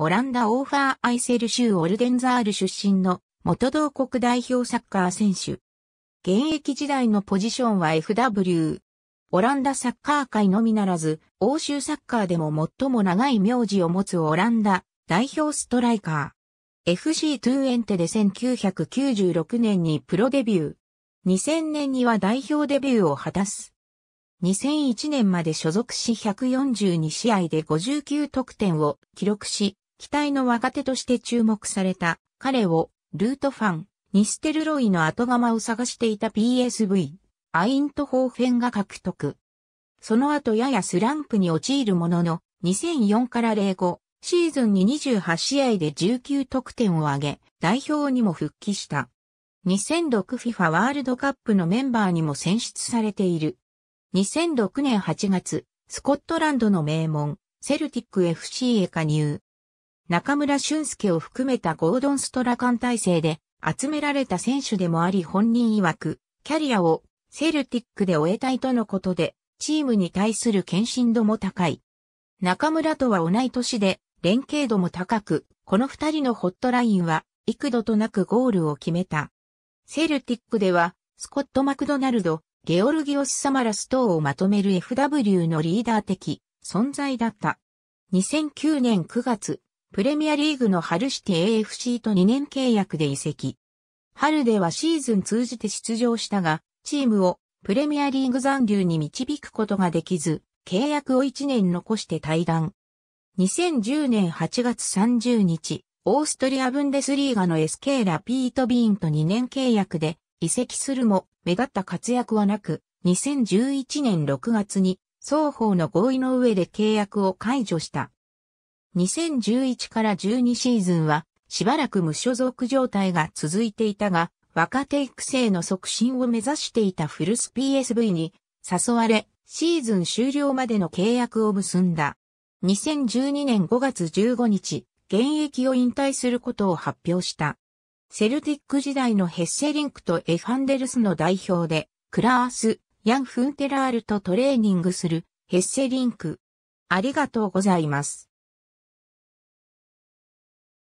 オランダオーファーアイセル州オルデンザール出身の元同国代表サッカー選手。現役時代のポジションは FW。オランダサッカー界のみならず、欧州サッカーでも最も長い名字を持つオランダ代表ストライカー。FC トゥーエンテで1996年にプロデビュー。2000年には代表デビューを果たす。2001年まで所属し142試合で59得点を記録し、期待の若手として注目された彼をルートファン、ニステルロイの後釜を探していた PSV、アイントホーフェンが獲得。その後ややスランプに陥るものの、2004から05シーズンに28試合で19得点を挙げ、代表にも復帰した。2006FIFA ワールドカップのメンバーにも選出されている。2006年8月、スコットランドの名門、セルティック FC へ加入。中村俊介を含めたゴードンストラカン体制で集められた選手でもあり本人曰く、キャリアをセルティックで終えたいとのことで、チームに対する献身度も高い。中村とは同い年で、連携度も高く、この二人のホットラインは、幾度となくゴールを決めた。セルティックでは、スコット・マクドナルド、ゲオルギオス・サマラス等をまとめる FW のリーダー的存在だった。2009年9月、プレミアリーグの春して AFC と2年契約で移籍。春ではシーズン通じて出場したが、チームをプレミアリーグ残留に導くことができず、契約を1年残して退団。2010年8月30日、オーストリアブンデスリーガの SK ラピートビーンと2年契約で移籍するも目立った活躍はなく、2011年6月に双方の合意の上で契約を解除した。2011から12シーズンは、しばらく無所属状態が続いていたが、若手育成の促進を目指していたフルス PSV に誘われ、シーズン終了までの契約を結んだ。2012年5月15日、現役を引退することを発表した。セルティック時代のヘッセリンクとエファンデルスの代表で、クラース、ヤン・フンテラールとトレーニングするヘッセリンク。ありがとうございます。